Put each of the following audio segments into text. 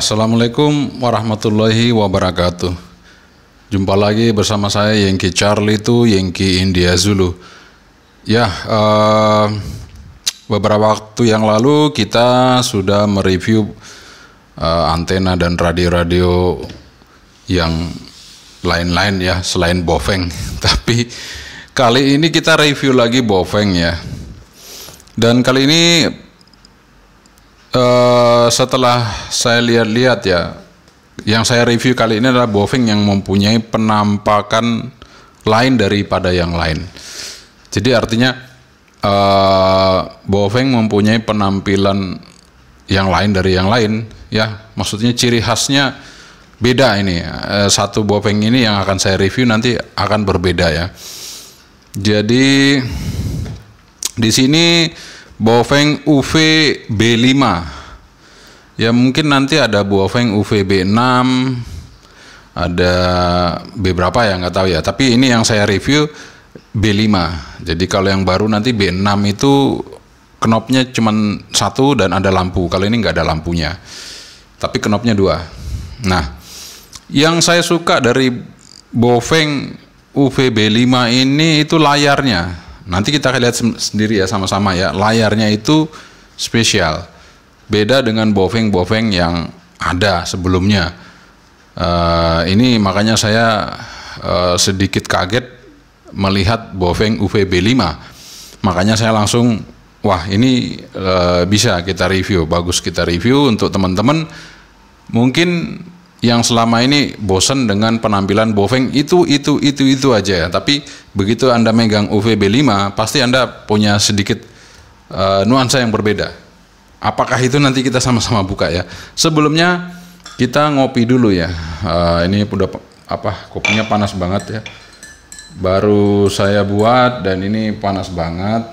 Assalamualaikum warahmatullahi wabarakatuh. Jumpa lagi bersama saya Yengki Charlie itu Yengki India Zulu. Ya, uh, beberapa waktu yang lalu kita sudah mereview uh, antena dan radio-radio yang lain-lain ya selain Bofeng. Tapi kali ini kita review lagi Bofeng ya. Dan kali ini Eh, setelah saya lihat-lihat ya, yang saya review kali ini adalah Boving yang mempunyai penampakan lain daripada yang lain. Jadi artinya uh, Boving mempunyai penampilan yang lain dari yang lain, ya. Maksudnya ciri khasnya beda ini. Uh, satu Boving ini yang akan saya review nanti akan berbeda ya. Jadi di sini Bofeng UV B5 ya mungkin nanti ada Bofeng UV B6 ada B berapa ya nggak tahu ya tapi ini yang saya review B5 jadi kalau yang baru nanti B6 itu knopnya cuma satu dan ada lampu kalau ini nggak ada lampunya tapi knopnya dua nah yang saya suka dari Bofeng UV b 5 ini itu layarnya Nanti kita akan lihat sendiri ya sama-sama ya. Layarnya itu spesial. Beda dengan boveng-boveng yang ada sebelumnya. Uh, ini makanya saya uh, sedikit kaget melihat boveng UVB 5. Makanya saya langsung wah ini uh, bisa kita review, bagus kita review untuk teman-teman mungkin yang selama ini bosen dengan penampilan boveng itu itu itu itu aja ya. Tapi begitu Anda megang UVB 5, pasti Anda punya sedikit uh, nuansa yang berbeda. Apakah itu nanti kita sama-sama buka ya? Sebelumnya kita ngopi dulu ya. Uh, ini udah apa kopinya panas banget ya. Baru saya buat dan ini panas banget.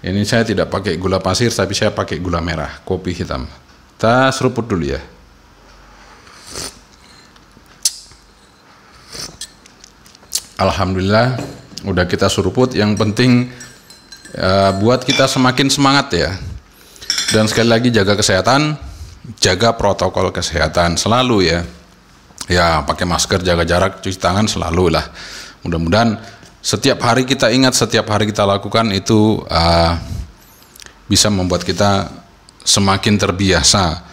Ini saya tidak pakai gula pasir tapi saya pakai gula merah, kopi hitam. Kita seruput dulu ya. alhamdulillah udah kita suruput. yang penting uh, buat kita semakin semangat ya dan sekali lagi jaga kesehatan jaga protokol kesehatan selalu ya ya pakai masker jaga jarak cuci tangan selalu lah mudah-mudahan setiap hari kita ingat setiap hari kita lakukan itu uh, bisa membuat kita semakin terbiasa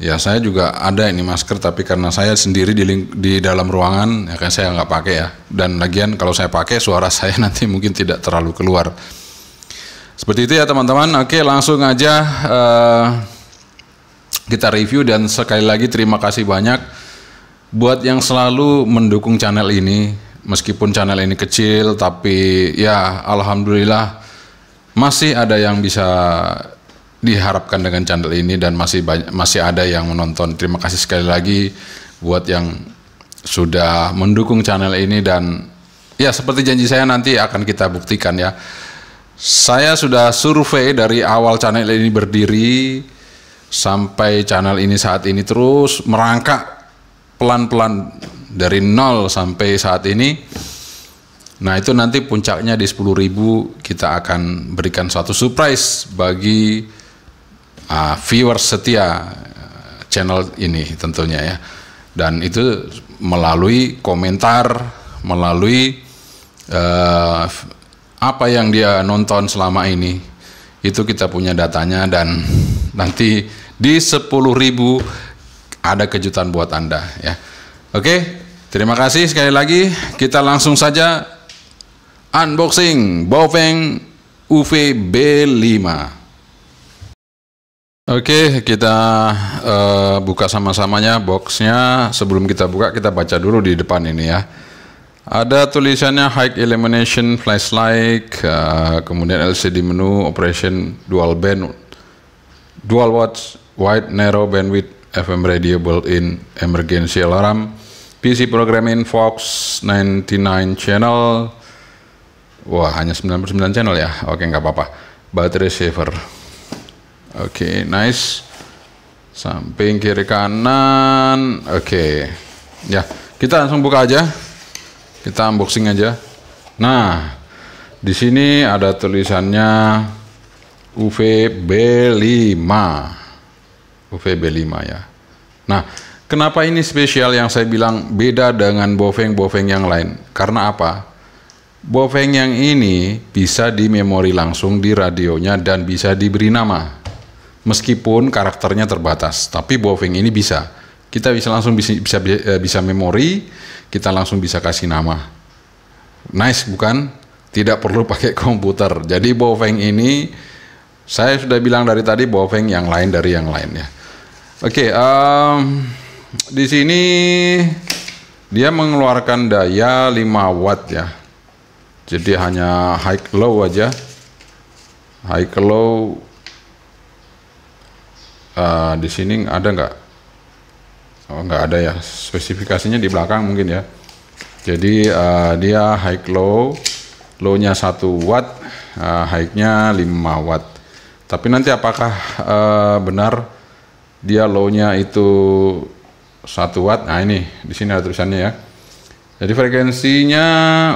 Ya saya juga ada ini masker tapi karena saya sendiri di, di dalam ruangan ya kan saya nggak pakai ya dan lagian kalau saya pakai suara saya nanti mungkin tidak terlalu keluar. Seperti itu ya teman-teman. Oke langsung aja uh, kita review dan sekali lagi terima kasih banyak buat yang selalu mendukung channel ini meskipun channel ini kecil tapi ya alhamdulillah masih ada yang bisa diharapkan dengan channel ini dan masih banyak, masih ada yang menonton. Terima kasih sekali lagi buat yang sudah mendukung channel ini dan ya seperti janji saya nanti akan kita buktikan ya. Saya sudah survei dari awal channel ini berdiri sampai channel ini saat ini terus merangkak pelan-pelan dari nol sampai saat ini. Nah itu nanti puncaknya di 10.000 kita akan berikan suatu surprise bagi uh, viewers setia eh, channel ini tentunya ya. Dan itu melalui komentar, melalui uh, apa yang dia nonton selama ini. Itu kita punya datanya dan nanti di 10.000 ada kejutan buat Anda ya. Oke, terima kasih sekali lagi. Kita langsung saja unboxing Bofeng UV B5. Oke, okay, kita uh, buka sama-samanya boxnya. Sebelum kita buka, kita baca dulu di depan ini ya. Ada tulisannya high Elimination flashlight, uh, kemudian LCD menu, operation dual band, dual watch, wide narrow bandwidth, FM radio built-in, emergency alarm, PC programming Fox 99 channel. Wah, hanya 99 channel ya. Oke, okay, nggak apa-apa. Battery saver oke okay, nice samping kiri kanan oke okay. ya kita langsung buka aja kita unboxing aja nah di sini ada tulisannya UVB5 UVB5 ya nah kenapa ini spesial yang saya bilang beda dengan bofeng bofeng yang lain karena apa Bofeng yang ini bisa di memori langsung di radionya dan bisa diberi nama meskipun karakternya terbatas tapi boving ini bisa kita bisa langsung bisa bisa eh, bisa memori kita langsung bisa kasih nama nice bukan tidak perlu pakai komputer jadi boving ini saya sudah bilang dari tadi boving yang lain dari yang lainnya oke okay, um, di sini dia mengeluarkan daya 5 watt ya jadi hanya high low aja high low Eh, di sini ada nggak? Oh nggak ada ya. Spesifikasinya di belakang mungkin ya. Jadi uh, dia high low, low-nya 1 watt, uh, high-nya 5 watt. Tapi nanti apakah uh, benar dia low-nya itu 1 watt? Nah ini di sini ada tulisannya ya. Jadi frekuensinya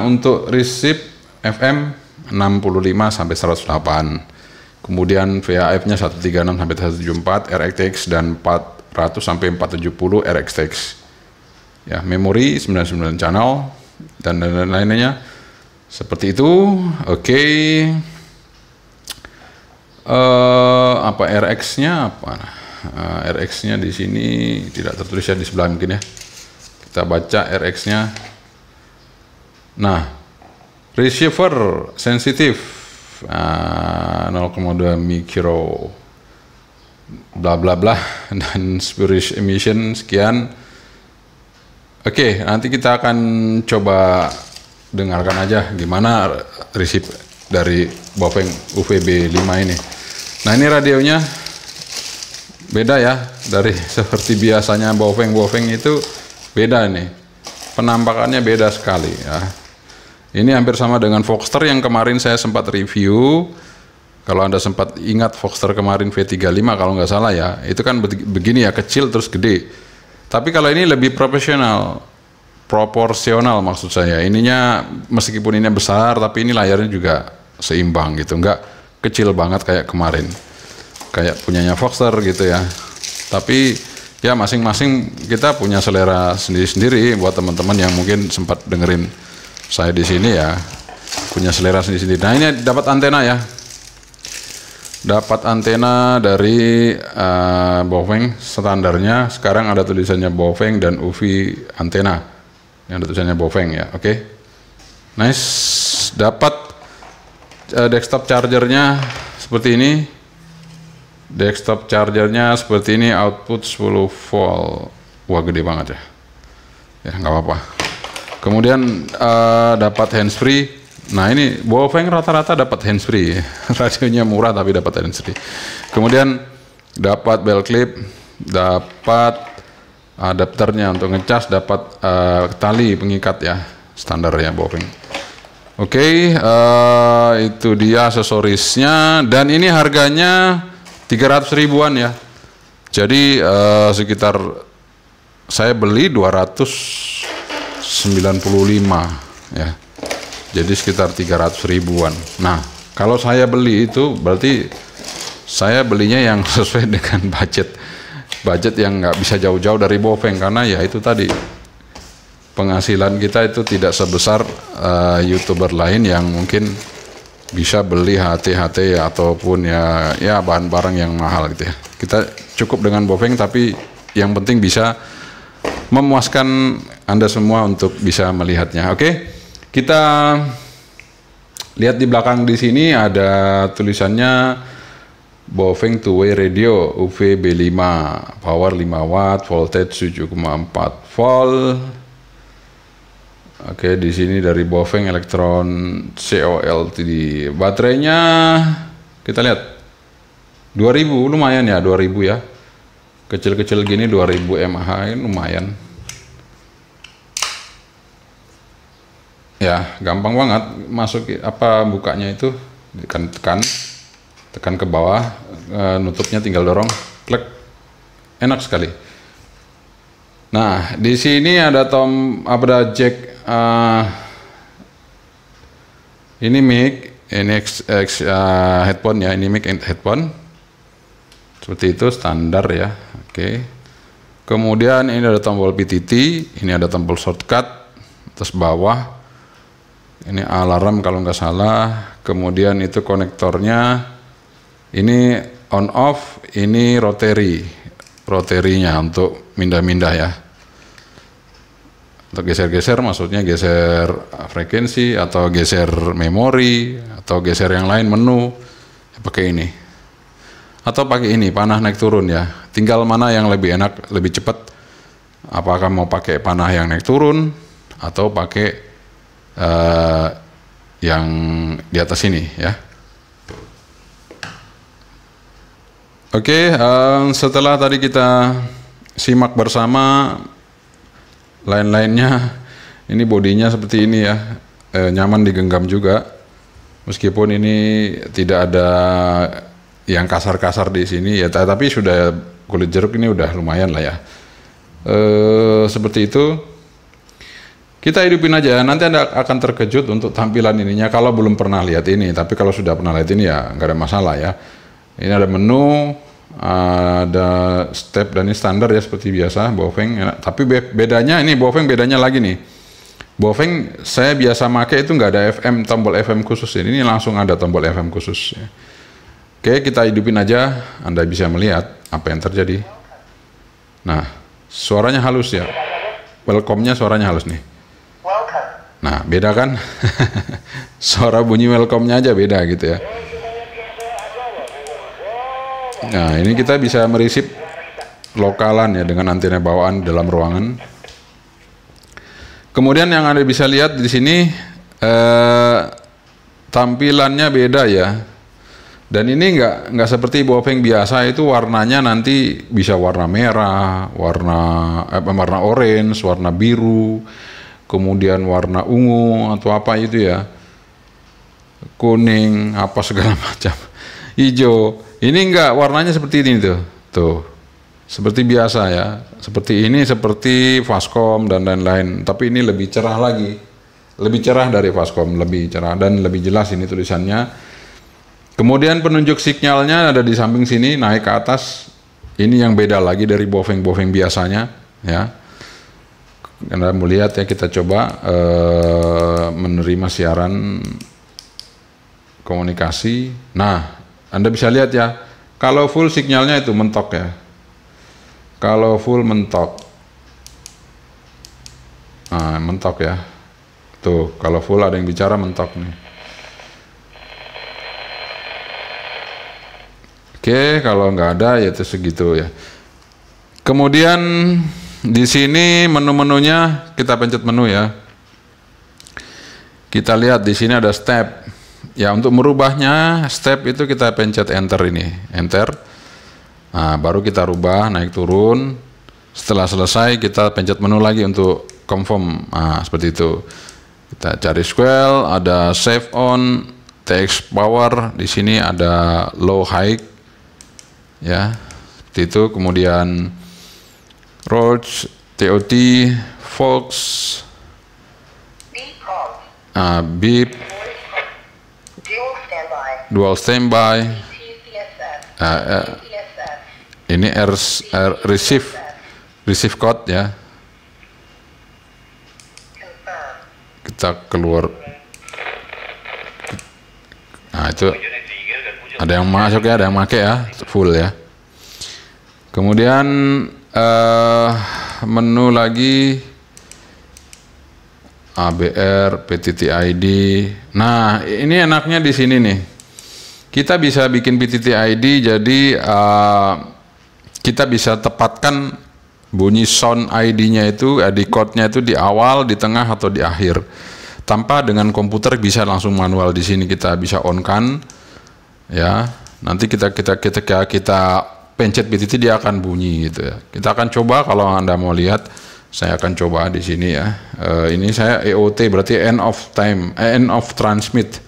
untuk receive FM 65 sampai 108. Kemudian VAF-nya 136 sampai 174, RXTX dan 400 sampai 470 RXTX. Ya, memori 99 channel dan lain-lainnya. Seperti itu. Oke. Okay. Uh, eh, apa RX-nya apa? Uh, eh, RX-nya di sini tidak tertulis ya di sebelah mungkin ya. Kita baca RX-nya. Nah, receiver sensitif uh, ah, 0,2 mikro bla bla bla dan spurious emission sekian oke okay, nanti kita akan coba dengarkan aja gimana resip dari Bofeng UVB 5 ini nah ini radionya beda ya dari seperti biasanya Bofeng Bofeng itu beda nih penampakannya beda sekali ya ini hampir sama dengan Voxter yang kemarin saya sempat review. Kalau Anda sempat ingat Voxter kemarin V35 kalau nggak salah ya. Itu kan begini ya, kecil terus gede. Tapi kalau ini lebih profesional, proporsional maksud saya. Ininya meskipun ini besar tapi ini layarnya juga seimbang gitu. Nggak kecil banget kayak kemarin. Kayak punyanya Voxter gitu ya. Tapi ya masing-masing kita punya selera sendiri-sendiri buat teman-teman yang mungkin sempat dengerin saya di sini ya punya selera sendiri-sendiri. Nah ini dapat antena ya, dapat antena dari uh, eh, Bofeng standarnya. Sekarang ada tulisannya Bofeng dan UV antena yang ada tulisannya Bofeng ya. Oke, okay. nice. Dapat uh, desktop chargernya seperti ini. Desktop chargernya seperti ini, output 10 volt. Wah gede banget ya. Ya nggak apa-apa. Kemudian uh, dapat handsfree. Nah ini Bofeng rata-rata dapat handsfree. Radionya murah tapi dapat handsfree. Kemudian dapat bell clip, dapat eh, adapternya untuk ngecas, dapat uh, tali pengikat ya standar ya Bofeng. Oke, okay, uh, itu dia aksesorisnya dan ini harganya 300 ribuan ya. Jadi uh, sekitar saya beli 200 95 ya jadi sekitar 300 ribuan nah kalau saya beli itu berarti saya belinya yang sesuai dengan budget budget yang nggak bisa jauh-jauh dari boveng karena ya itu tadi penghasilan kita itu tidak sebesar uh, youtuber lain yang mungkin bisa beli HT-HT ya, ataupun ya ya bahan barang yang mahal gitu ya kita cukup dengan boveng tapi yang penting bisa memuaskan anda semua untuk bisa melihatnya. Oke, kita lihat di belakang di sini ada tulisannya Bofeng two-way radio UV B5 power 5 watt voltage 7,4 volt Oke di sini dari Bofeng Electron COLTD baterainya kita lihat 2000 lumayan ya 2000 ya kecil-kecil gini 2000 mAh lumayan ya gampang banget masuk apa bukanya itu tekan tekan tekan ke bawah e, nutupnya tinggal dorong klik enak sekali nah di sini ada tom apa ada jack e, ini mic ini X, X, uh, headphone ya ini mic headphone seperti itu standar ya oke okay. kemudian ini ada tombol PTT ini ada tombol shortcut atas bawah ini alarm kalau nggak salah kemudian itu konektornya ini on off ini rotary roterinya untuk mindah-mindah ya untuk geser-geser maksudnya geser frekuensi atau geser memori atau geser yang lain menu pakai ini atau pakai ini panah naik turun ya tinggal mana yang lebih enak lebih cepat apakah mau pakai panah yang naik turun atau pakai uh, yang di atas ini ya. Oke, okay, uh, eh, setelah tadi kita simak bersama lain-lainnya, ini bodinya seperti ini ya, uh, nyaman digenggam juga, meskipun ini tidak ada yang kasar-kasar di sini ya, tapi sudah kulit jeruk ini udah lumayan lah ya. Uh, seperti itu. Kita hidupin aja, nanti Anda akan terkejut untuk tampilan ininya kalau belum pernah lihat ini. Tapi kalau sudah pernah lihat ini ya nggak ada masalah ya. Ini ada menu, ada step dan ini standar ya seperti biasa, bofeng. Tapi bedanya ini bofeng bedanya lagi nih. Bofeng saya biasa pakai itu nggak ada FM tombol FM khusus ini, ya. ini langsung ada tombol FM khusus. Ya. Oke, kita hidupin aja, Anda bisa melihat apa yang terjadi. Nah, suaranya halus ya. Welcome-nya suaranya halus nih. Nah, beda kan? Suara bunyi welcome-nya aja beda gitu ya. Nah, ini kita bisa merisip lokalan ya dengan antena bawaan dalam ruangan. Kemudian yang Anda bisa lihat di sini eh, tampilannya beda ya. Dan ini nggak nggak seperti bopeng biasa itu warnanya nanti bisa warna merah, warna eh, warna orange, warna biru kemudian warna ungu atau apa itu ya kuning apa segala macam hijau ini enggak warnanya seperti ini tuh tuh seperti biasa ya seperti ini seperti Vascom dan lain-lain tapi ini lebih cerah lagi lebih cerah dari Vascom lebih cerah dan lebih jelas ini tulisannya kemudian penunjuk sinyalnya ada di samping sini naik ke atas ini yang beda lagi dari boveng-boveng biasanya ya anda melihat ya kita coba uh, menerima siaran komunikasi. Nah, Anda bisa lihat ya, kalau full sinyalnya itu mentok ya. Kalau full mentok. Nah, mentok ya. Tuh, kalau full ada yang bicara mentok nih. Oke, kalau nggak ada ya itu segitu ya. Kemudian di sini menu-menunya kita pencet menu ya. Kita lihat di sini ada step. Ya untuk merubahnya step itu kita pencet enter ini, enter. Nah, baru kita rubah naik turun. Setelah selesai kita pencet menu lagi untuk confirm. Nah, seperti itu. Kita cari square, ada save on, TX power, di sini ada low high ya. Seperti itu kemudian Roach, TOT, Fox, uh, Beep, Dual Standby, uh, uh, ini R, R Receive, Receive Code ya. Kita keluar. Nah itu ada yang masuk ya, ada yang pakai ya, full ya. Kemudian uh, menu lagi ABR, PTTID. Nah, ini enaknya di sini nih. Kita bisa bikin PTTID jadi uh, kita bisa tepatkan bunyi sound ID-nya itu, ID code-nya itu di awal, di tengah atau di akhir. Tanpa dengan komputer bisa langsung manual di sini kita bisa on kan ya. Nanti kita kita kita, kita pencet BTT dia akan bunyi gitu ya. Kita akan coba kalau Anda mau lihat saya akan coba di sini ya. Uh, ini saya EOT berarti end of time, eh, end of transmit.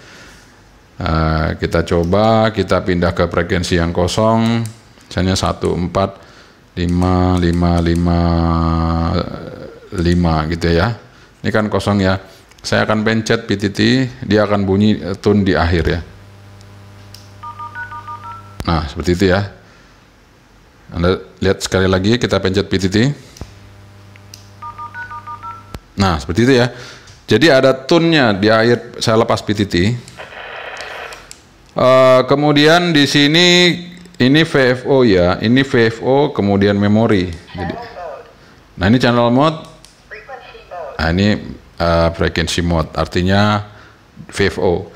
Uh, kita coba, kita pindah ke frekuensi yang kosong. Misalnya 145555 gitu ya. Ini kan kosong ya. Saya akan pencet PTT, dia akan bunyi tune di akhir ya. Nah, seperti itu ya. Anda lihat sekali lagi kita pencet PTT. Nah, seperti itu ya. Jadi ada tunnya di air saya lepas PTT. Uh, eh, kemudian di sini ini VFO ya, ini VFO kemudian memori. Jadi, nah ini channel mode. Nah ini uh, eh, frequency mode, artinya VFO.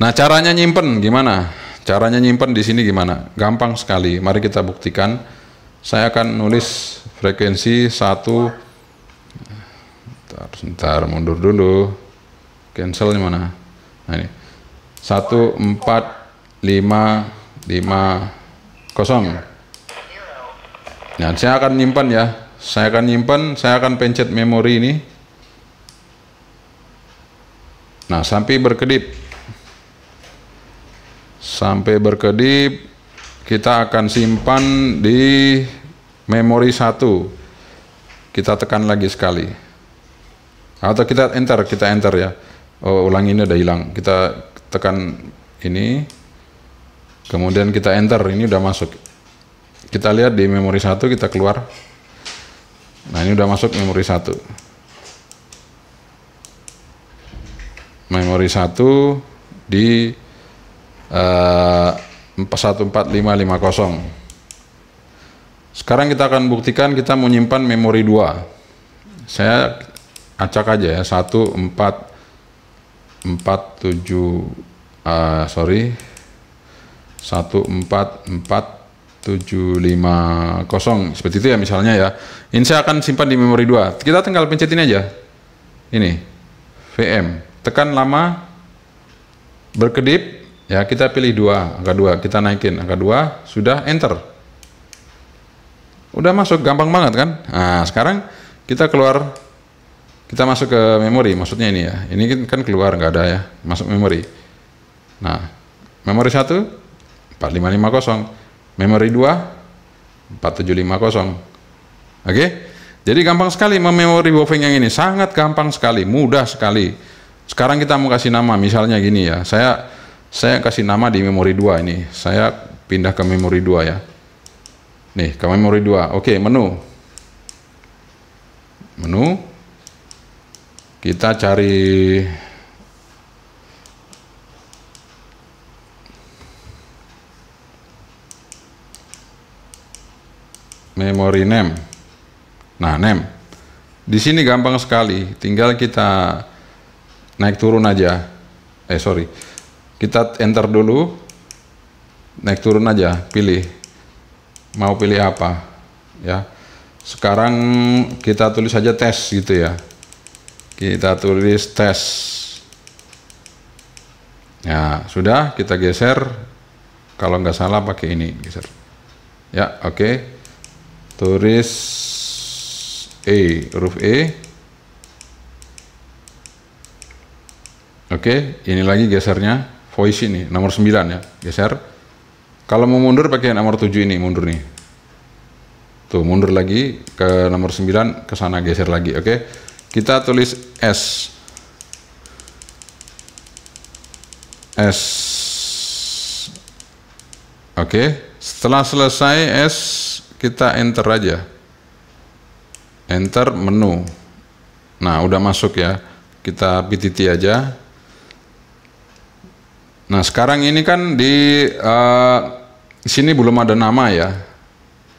Nah caranya nyimpen gimana? Caranya nyimpan di sini gimana? Gampang sekali. Mari kita buktikan. Saya akan nulis frekuensi 1 Bentar, bentar mundur dulu. Cancel di mana? Nah ini. 1 4 5 5 kosong. Nah, saya akan nyimpan ya. Saya akan nyimpan, saya akan pencet memori ini. Nah, sampai berkedip sampai berkedip kita akan simpan di memori satu kita tekan lagi sekali atau kita enter kita enter ya oh, ulang ini udah hilang kita tekan ini kemudian kita enter ini udah masuk kita lihat di memori satu kita keluar nah ini udah masuk memori satu memori satu di 14550. Eh, Sekarang kita akan buktikan kita menyimpan memori 2. Saya acak aja ya, 1 4 4 7 uh, sorry 144750 seperti itu ya misalnya ya. Ini saya akan simpan di memori 2. Kita tinggal pencet ini aja. Ini. VM. Tekan lama berkedip Ya, kita pilih dua, angka dua, kita naikin angka dua, sudah enter. Udah masuk, gampang banget kan? Nah, sekarang kita keluar, kita masuk ke memori, maksudnya ini ya. Ini kan keluar, nggak ada ya, masuk memori. Nah, memori satu, 4550. Memori dua, 4750. Oke? Okay? Jadi gampang sekali memori woofing yang ini, sangat gampang sekali, mudah sekali. Sekarang kita mau kasih nama, misalnya gini ya, saya saya kasih nama di memori 2 ini. Saya pindah ke memori 2 ya. Nih, ke memori 2. Oke, menu. Menu. Kita cari memory name. Nah, name. Di sini gampang sekali, tinggal kita naik turun aja. Eh, sorry. Kita enter dulu. Naik turun aja, pilih. Mau pilih apa? Ya. Sekarang kita tulis aja tes gitu ya. Kita tulis tes. Ya, sudah kita geser. Kalau nggak salah pakai ini geser. Ya, oke. Okay. Tulis E, huruf E. Oke, okay, ini lagi gesernya. Voice ini nomor 9 ya, geser. Kalau mau mundur pakai nomor 7 ini, mundur nih. Tuh, mundur lagi ke nomor 9 ke sana geser lagi, oke. Okay? Kita tulis S. S. Oke, okay. setelah selesai S kita enter aja. Enter menu. Nah, udah masuk ya. Kita PTT aja. Nah sekarang ini kan di uh, sini belum ada nama ya.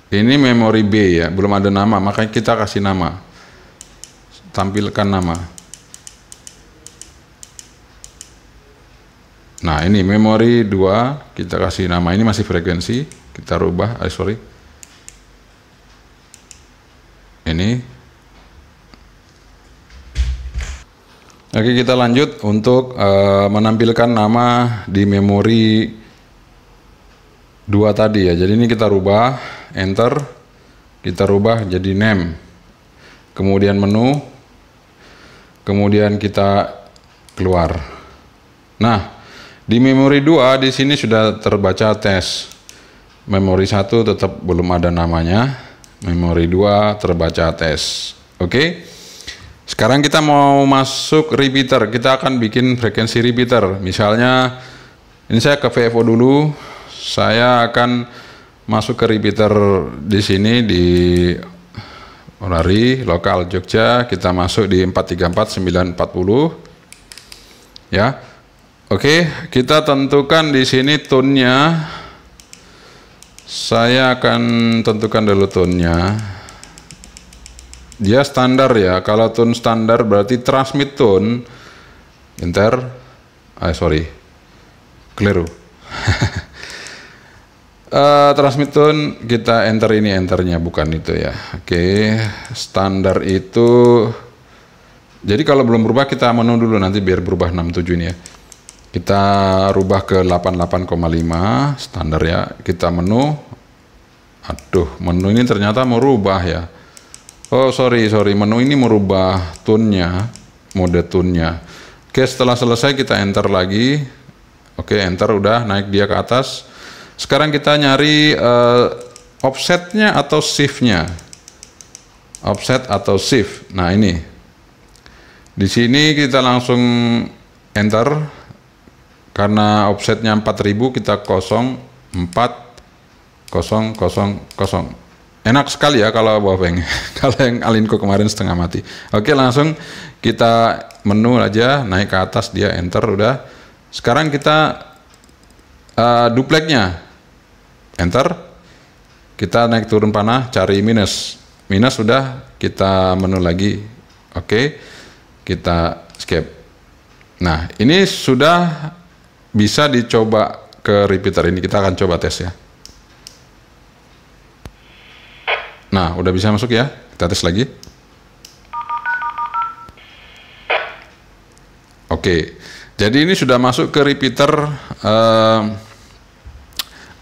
Ini memori B ya, belum ada nama, makanya kita kasih nama. Tampilkan nama. Nah ini memori 2, kita kasih nama, ini masih frekuensi, kita rubah, eh, sorry. Ini Oke kita lanjut untuk uh, menampilkan nama di memori dua tadi ya. Jadi ini kita rubah, enter, kita rubah jadi name. Kemudian menu, kemudian kita keluar. Nah, di memori dua di sini sudah terbaca tes. Memori satu tetap belum ada namanya. Memori dua terbaca tes. Oke. Okay? Sekarang kita mau masuk repeater. Kita akan bikin frekuensi repeater. Misalnya ini saya ke VFO dulu. Saya akan masuk ke repeater di sini di Orari lokal Jogja. Kita masuk di 434940. Ya. Oke, kita tentukan di sini tone-nya. Saya akan tentukan dulu tone-nya. Dia standar ya. Kalau tone standar berarti transmit tone enter. ah sorry. Keliru. uh, transmit tone kita enter ini enternya bukan itu ya. Oke, okay. standar itu jadi kalau belum berubah kita menu dulu nanti biar berubah 67 ini ya. Kita rubah ke 88,5 standar ya. Kita menu. Aduh, menu ini ternyata mau rubah ya. Oh sorry sorry menu ini merubah tunnya mode tunnya. Oke setelah selesai kita enter lagi. Oke enter udah naik dia ke atas. Sekarang kita nyari uh, offsetnya atau shiftnya. Offset atau shift. Nah ini di sini kita langsung enter karena offsetnya 4000 kita kosong 4000 Enak sekali ya kalau bopeng kalau yang Alinko kemarin setengah mati. Oke, langsung kita menu aja naik ke atas dia enter udah. Sekarang kita uh, dupleknya. Enter. Kita naik turun panah cari minus. Minus sudah kita menu lagi. Oke. Kita escape. Nah, ini sudah bisa dicoba ke repeater ini. Kita akan coba tes ya. Nah, udah bisa masuk ya. Kita tes lagi. Oke. Jadi ini sudah masuk ke repeater uh, eh,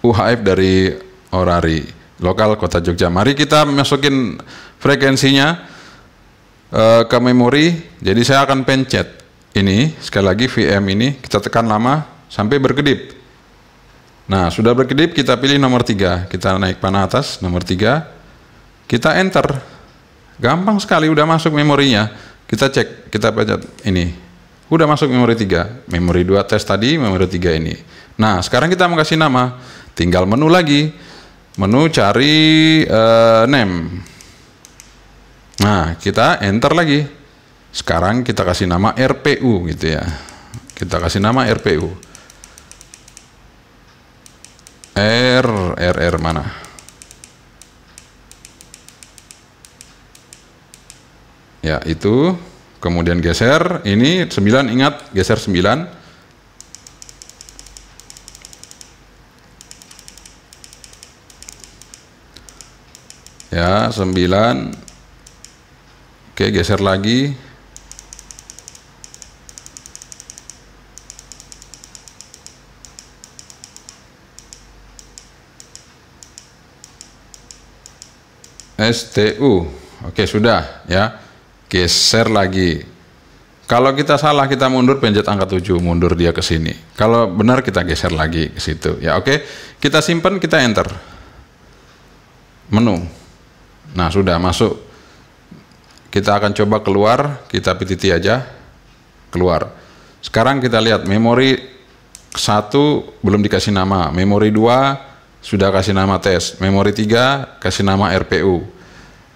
UHF dari Orari lokal Kota Jogja. Mari kita masukin frekuensinya uh, ke memori. Jadi saya akan pencet ini sekali lagi VM ini kita tekan lama sampai berkedip. Nah, sudah berkedip kita pilih nomor 3. Kita naik panah atas nomor 3. Kita enter. Gampang sekali udah masuk memorinya. Kita cek, kita baca ini. Udah masuk memori 3. Memori 2 tes tadi, memori 3 ini. Nah, sekarang kita mau kasih nama. Tinggal menu lagi. Menu cari uh, name. Nah, kita enter lagi. Sekarang kita kasih nama RPU gitu ya. Kita kasih nama RPU. R, R, R mana? Ya, itu. Kemudian geser. Ini 9, ingat. Geser 9. Ya, 9. Oke, geser lagi. STU. Oke, sudah ya geser lagi. Kalau kita salah kita mundur pencet angka 7 mundur dia ke sini. Kalau benar kita geser lagi ke situ. Ya oke, okay. kita simpan kita enter. Menu. Nah, sudah masuk. Kita akan coba keluar, kita PTT aja. Keluar. Sekarang kita lihat memori satu belum dikasih nama, memori dua sudah kasih nama tes, memori tiga kasih nama RPU.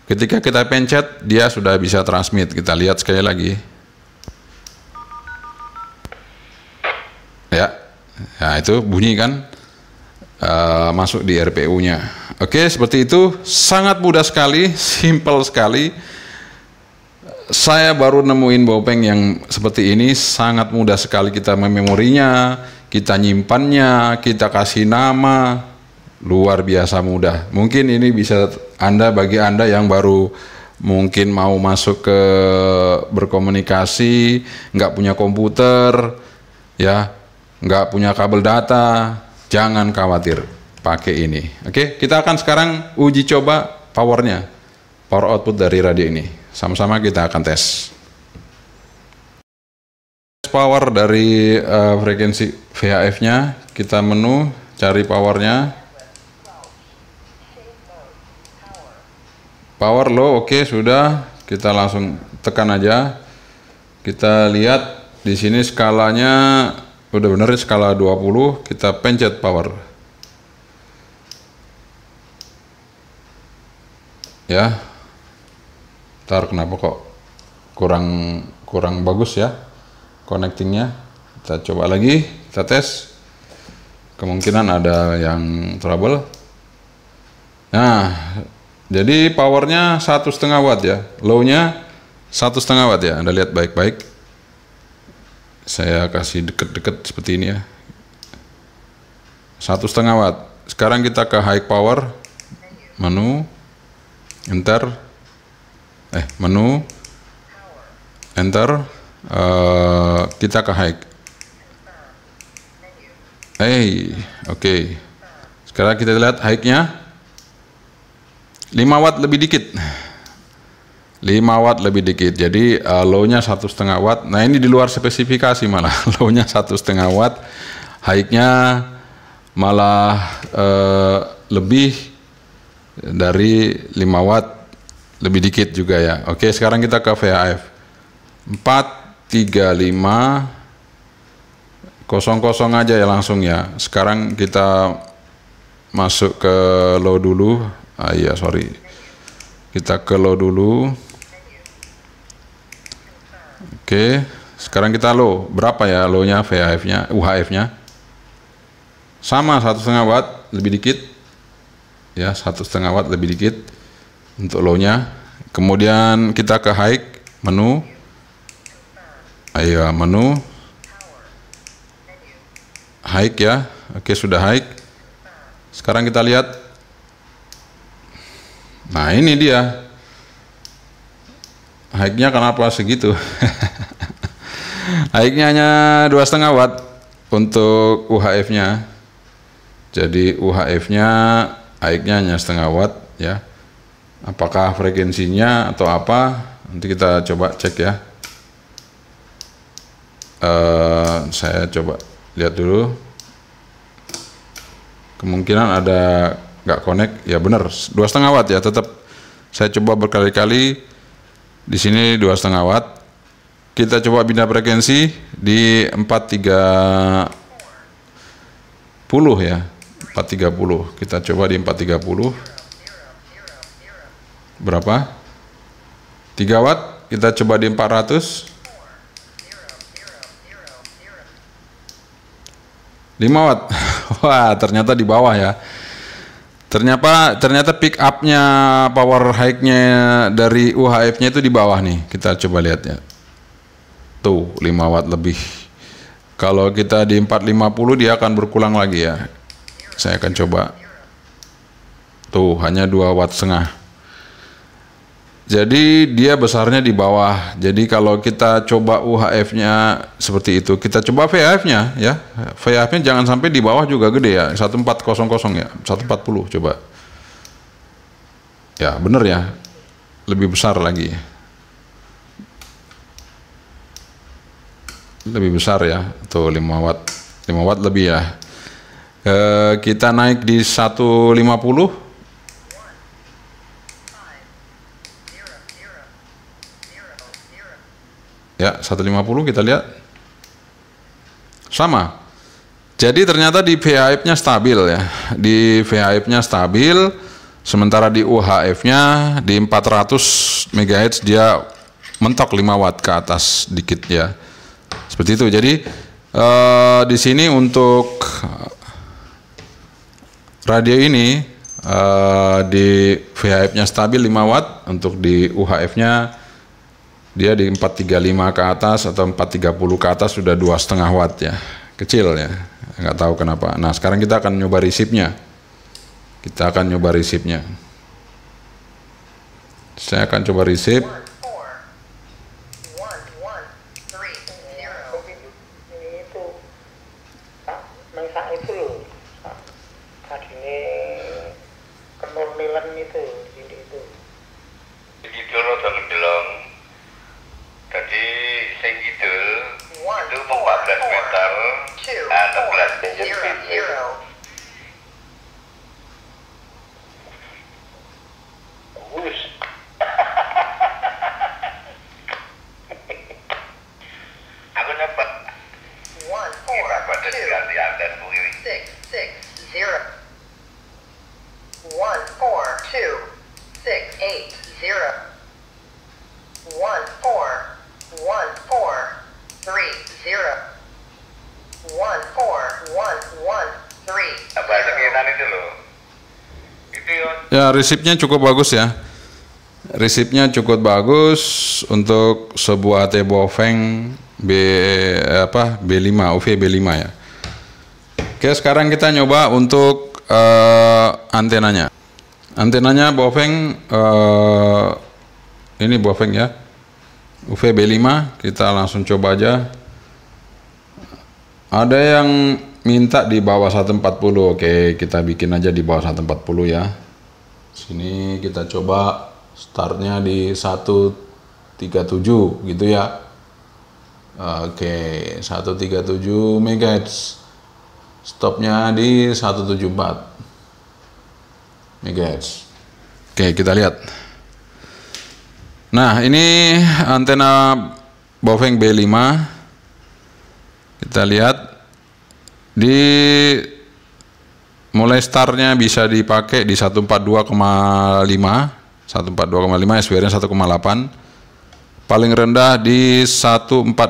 Ketika kita pencet, dia sudah bisa transmit. Kita lihat sekali lagi. Ya, nah, itu bunyi kan uh, masuk di RPU-nya. Oke, seperti itu. Sangat mudah sekali, simple sekali. Saya baru nemuin bopeng yang seperti ini. Sangat mudah sekali kita mememorinya, kita nyimpannya, kita kasih nama, luar biasa mudah. Mungkin ini bisa Anda bagi Anda yang baru mungkin mau masuk ke berkomunikasi, nggak punya komputer, ya, nggak punya kabel data, jangan khawatir, pakai ini. Oke, kita akan sekarang uji coba powernya, power output dari radio ini. Sama-sama kita akan tes. Power dari uh, frekuensi VHF-nya, kita menu cari powernya, power low oke okay, sudah kita langsung tekan aja kita lihat di sini skalanya udah bener skala 20 kita pencet power ya ntar kenapa kok kurang kurang bagus ya connectingnya kita coba lagi kita tes kemungkinan ada yang trouble nah jadi powernya satu setengah watt ya, low-nya satu setengah watt ya. Anda lihat baik-baik. Saya kasih deket-deket seperti ini ya. Satu setengah watt. Sekarang kita ke high power, menu, enter, eh menu, enter, uh, kita ke high. Eh, hey, oke. Okay. Sekarang kita lihat high-nya. 5 watt lebih dikit 5 watt lebih dikit jadi uh, low-nya satu setengah watt nah ini di luar spesifikasi malah low-nya satu setengah watt high-nya malah uh, lebih dari 5 watt lebih dikit juga ya oke sekarang kita ke VHF VAF 435 kosong-kosong aja ya langsung ya sekarang kita masuk ke low dulu ah iya sorry kita ke low dulu oke sekarang kita low berapa ya low nya VHF nya UHF nya sama satu setengah watt lebih dikit ya satu setengah watt lebih dikit untuk low nya kemudian kita ke high menu ayo menu high ya oke sudah high sekarang kita lihat Nah ini dia high kenapa segitu? high hanya dua setengah watt untuk UHF-nya. Jadi UHF-nya high hanya setengah watt ya. Apakah frekuensinya atau apa? Nanti kita coba cek ya. Uh, saya coba lihat dulu. Kemungkinan ada nggak connect ya benar dua setengah watt ya tetap saya coba berkali-kali di sini dua setengah watt kita coba pindah frekuensi di 430 ya 430 kita coba di 430 berapa 3 watt kita coba di 400 5 watt wah ternyata di bawah ya Ternyata ternyata pick up-nya power hike nya dari UHF-nya itu di bawah nih. Kita coba lihat ya. Tuh, 5 watt lebih. Kalau kita di 450 dia akan berkurang lagi ya. Saya akan coba. Tuh, hanya 2 watt setengah. Jadi dia besarnya di bawah. Jadi kalau kita coba UHF-nya seperti itu, kita coba VHF-nya ya. VHF-nya jangan sampai di bawah juga gede ya. 1400 ya, 140 coba. Ya, benar ya. Lebih besar lagi. Lebih besar ya. Tuh 5 watt. 5 watt lebih ya. E, kita naik di 150 Ya, 150 kita lihat. Sama. Jadi ternyata di VHF-nya stabil ya. Di VHF-nya stabil, sementara di UHF-nya di 400 MHz dia mentok 5 watt ke atas dikit ya. Seperti itu. Jadi eh, di sini untuk radio ini eh, di VHF-nya stabil 5 watt, untuk di UHF-nya dia di 435 ke atas atau 430 ke atas sudah dua setengah watt ya kecil ya nggak tahu kenapa nah sekarang kita akan nyoba resipnya kita akan nyoba resipnya saya akan coba resip Gitu, ya resipnya cukup bagus ya. Resipnya cukup bagus untuk sebuah teh bofeng B eh, apa B5 UV B5 ya. Oke sekarang kita nyoba untuk uh, antenanya. Antenanya bofeng uh, ini bofeng ya. UV B5 kita langsung coba aja ada yang minta di bawah 140. Oke, kita bikin aja di bawah 140 ya. Sini kita coba startnya di 137 gitu ya. Oke, 137 MHz. Stopnya di 174 MHz. Oke, kita lihat. Nah, ini antena Bofeng B5 kita lihat di mulai startnya bisa dipakai di 142,5 142,5 swr 1,8 paling rendah di 145 50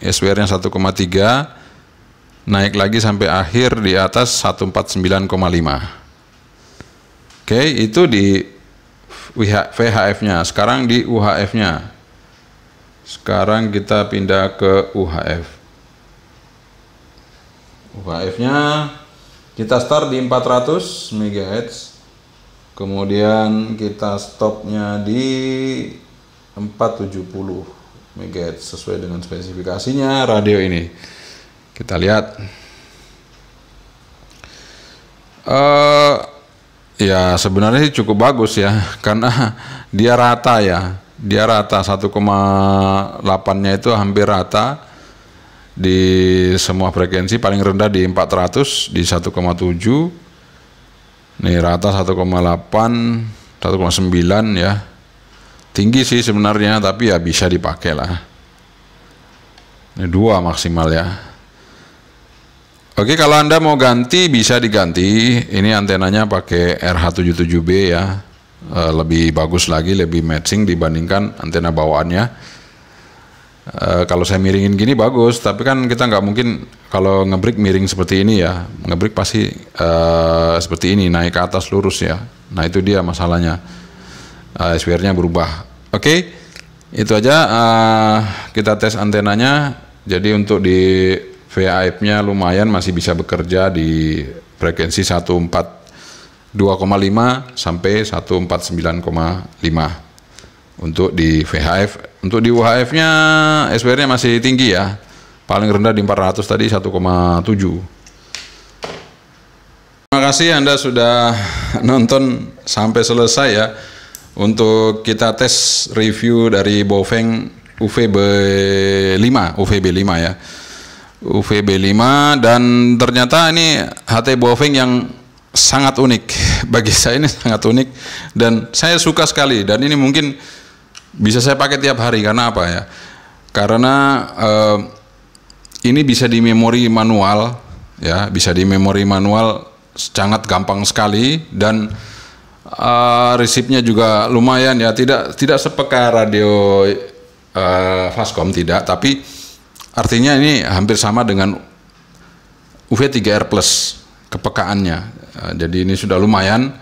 swr 1,3 naik lagi sampai akhir di atas 149,5 Oke itu di VHF-nya sekarang di UHF-nya sekarang kita pindah ke UHF. UHF-nya kita start di 400 MHz. Kemudian kita stopnya di 470 MHz sesuai dengan spesifikasinya radio ini. Kita lihat. Uh, ya sebenarnya cukup bagus ya karena dia rata ya dia rata 1,8-nya itu hampir rata di semua frekuensi paling rendah di 400 di 1,7 nih rata 1,8 1,9 ya tinggi sih sebenarnya tapi ya bisa dipakai lah ini dua maksimal ya Oke kalau anda mau ganti bisa diganti ini antenanya pakai RH77B ya Eh, lebih bagus lagi, lebih matching dibandingkan antena bawaannya. Uh, kalau saya miringin gini bagus, tapi kan kita nggak mungkin kalau ngebrik miring seperti ini ya, ngebrik pasti uh, seperti ini naik ke atas lurus ya. Nah itu dia masalahnya, uh, SWR-nya berubah. Oke, okay, itu aja uh, kita tes antenanya. Jadi untuk di vip nya lumayan masih bisa bekerja di frekuensi 14 2,5 sampai 149,5 untuk di VHF. Untuk di UHF-nya SPR-nya masih tinggi ya. Paling rendah di 400 tadi 1,7. Terima kasih Anda sudah nonton sampai selesai ya. Untuk kita tes review dari Bofeng UVB5, UVB5 ya. UVB5 dan ternyata ini HT Bofeng yang sangat unik bagi saya ini sangat unik dan saya suka sekali dan ini mungkin bisa saya pakai tiap hari karena apa ya karena eh, ini bisa di memori manual ya bisa di memori manual sangat gampang sekali dan eh, resipnya juga lumayan ya tidak tidak sepeka radio eh, Fastcom tidak tapi artinya ini hampir sama dengan UV3R plus kepekaannya Ya, jadi ini sudah lumayan.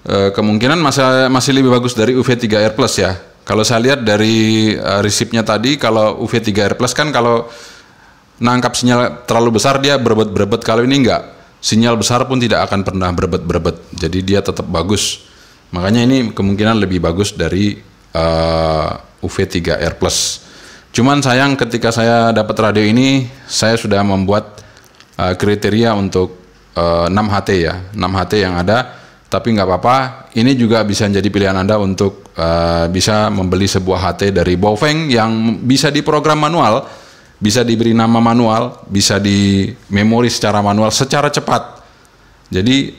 e, kemungkinan masa, masih lebih bagus dari UV3R Plus ya. Kalau saya lihat dari receipt eh, resipnya tadi, kalau UV3R Plus kan kalau nangkap sinyal terlalu besar dia berebet-berebet. Kalau ini enggak, sinyal besar pun tidak akan pernah berebet-berebet. Jadi dia tetap bagus. Makanya ini kemungkinan lebih bagus dari e, eh, UV3R Plus. Cuman sayang ketika saya dapat radio ini, saya sudah membuat uh, kriteria untuk 6 eh, HT ya 6 HT yang ada tapi nggak apa-apa ini juga bisa jadi pilihan anda untuk uh, bisa membeli sebuah HT dari Bofeng yang bisa diprogram manual bisa diberi nama manual bisa di memori secara manual secara cepat jadi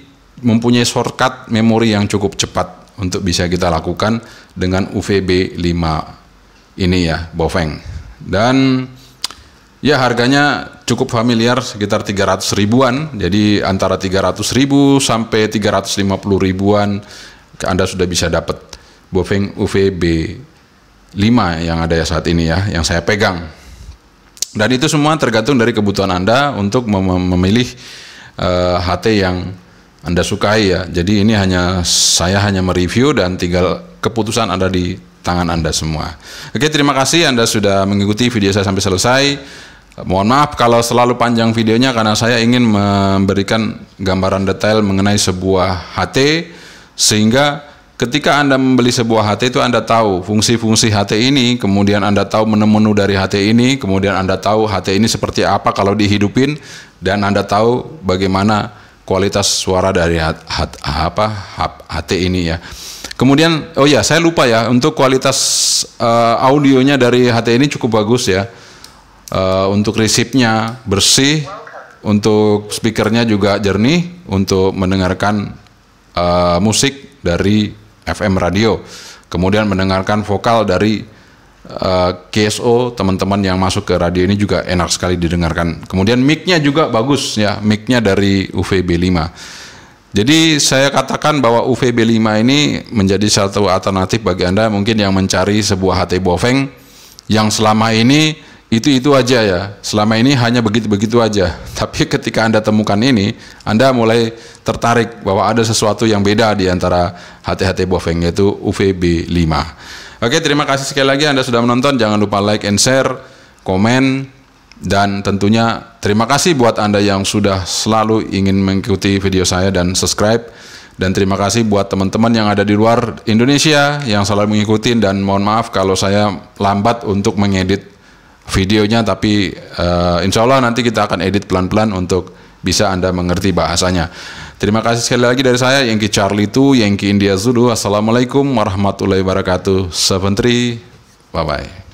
mempunyai shortcut memori yang cukup cepat untuk bisa kita lakukan dengan UVB 5 ini ya Bofeng dan ya harganya cukup familiar sekitar 300 ribuan. Jadi antara 300 ribu sampai 350 ribuan Anda sudah bisa dapat Bofeng UVB 5 yang ada ya saat ini ya, yang saya pegang. Dan itu semua tergantung dari kebutuhan Anda untuk mem memilih uh, eh, HT yang Anda sukai ya. Jadi ini hanya saya hanya mereview dan tinggal keputusan Anda di tangan Anda semua. Oke, terima kasih Anda sudah mengikuti video saya sampai selesai. Mohon maaf kalau selalu panjang videonya karena saya ingin memberikan gambaran detail mengenai sebuah HT sehingga ketika Anda membeli sebuah HT itu Anda tahu fungsi-fungsi HT ini, kemudian Anda tahu menu-menu dari HT ini, kemudian Anda tahu HT ini seperti apa kalau dihidupin dan Anda tahu bagaimana kualitas suara dari HT, apa HT ini ya. Kemudian oh ya, saya lupa ya untuk kualitas uh, audionya dari HT ini cukup bagus ya Eh, untuk resipnya bersih, untuk speakernya juga jernih untuk mendengarkan uh, musik dari FM radio, kemudian mendengarkan vokal dari uh, eh, KSO teman-teman yang masuk ke radio ini juga enak sekali didengarkan. Kemudian mic-nya juga bagus ya, mic-nya dari UVB 5. Jadi saya katakan bahwa UVB 5 ini menjadi satu alternatif bagi Anda mungkin yang mencari sebuah HT Bofeng yang selama ini itu-itu aja ya. Selama ini hanya begitu-begitu aja. Tapi ketika Anda temukan ini, Anda mulai tertarik bahwa ada sesuatu yang beda di antara hati-hati bofeng yaitu UVB 5. Oke, terima kasih sekali lagi Anda sudah menonton. Jangan lupa like and share, komen dan tentunya terima kasih buat Anda yang sudah selalu ingin mengikuti video saya dan subscribe. Dan terima kasih buat teman-teman yang ada di luar Indonesia yang selalu mengikuti dan mohon maaf kalau saya lambat untuk mengedit videonya tapi uh, eh, insya Allah nanti kita akan edit pelan-pelan untuk bisa Anda mengerti bahasanya. Terima kasih sekali lagi dari saya, Yengki Charlie itu, Yengki India Zulu. Assalamualaikum warahmatullahi wabarakatuh. Seventri, bye-bye.